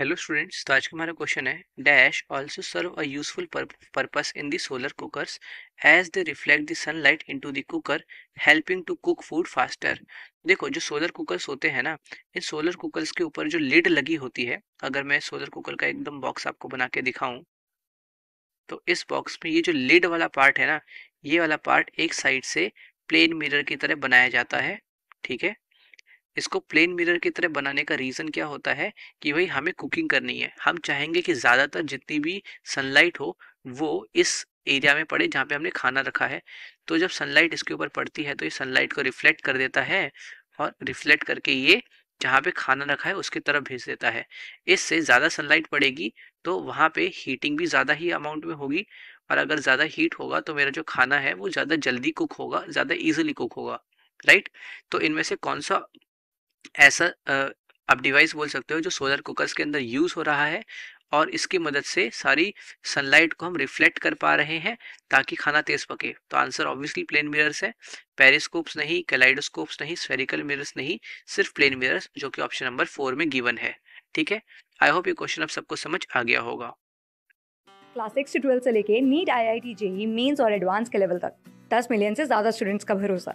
hello students तो आज का हमारा क्वेश्चन है dash also serve a useful purpose in the solar cookers as they reflect the sunlight into the cooker helping to cook food faster देखो जो solar cookers होते हैं ना इन सोलर कुकर्स के ऊपर जो लिड लगी होती है अगर मैं सोलर कुकर का एकदम बॉक्स आपको बना के दिखाऊं तो इस बॉक्स में ये जो लिड वाला पार्ट है ना ये वाला पार्ट एक साइड से प्लेन मिरर की तरह बनाया जाता है ठीक है इसको प्लेन मिरर की तरह बनाने का रीज़न क्या होता है कि भाई हमें कुकिंग करनी है हम चाहेंगे कि ज़्यादातर जितनी भी सनलाइट हो वो इस एरिया में पड़े जहाँ पे हमने खाना रखा है तो जब सनलाइट इसके ऊपर पड़ती है तो ये सनलाइट को रिफ्लेक्ट कर देता है और रिफ्लेक्ट करके ये जहाँ पे खाना रखा है उसकी तरफ भेज देता है इससे ज़्यादा सनलाइट पड़ेगी तो वहाँ पे हीटिंग भी ज़्यादा ही अमाउंट में होगी और अगर ज़्यादा हीट होगा तो मेरा जो खाना है वो ज़्यादा जल्दी कुक होगा ज़्यादा ईजिली कुक होगा राइट तो इनमें से कौन सा ऐसा आप डिवाइस बोल सकते हो जो सोलर कुकर्स के अंदर यूज़ हो रहा है और इसकी मदद से सारी सनलाइट को हम रिफ्लेक्ट कर पा रहे हैं ताकि खाना तेज पके तो आंसर ऑब्वियसली प्लेन मिरर्स है पेरिस्कोप्स नहीं कैलाइडोस्कोप्स नहीं स्फेरिकल मिरर्स नहीं सिर्फ प्लेन मिरर्स जो कि ऑप्शन नंबर फोर में गिवन है ठीक है आई होप ये क्वेश्चन अब सबको समझ आ गया होगा क्लास सिक्स से ट्वेल्थ से लेके NEET I I T JEE Mains और एडवांस के लेवल तक दस मिलियन से ज़्यादा स्टूडेंट्स का भरोसा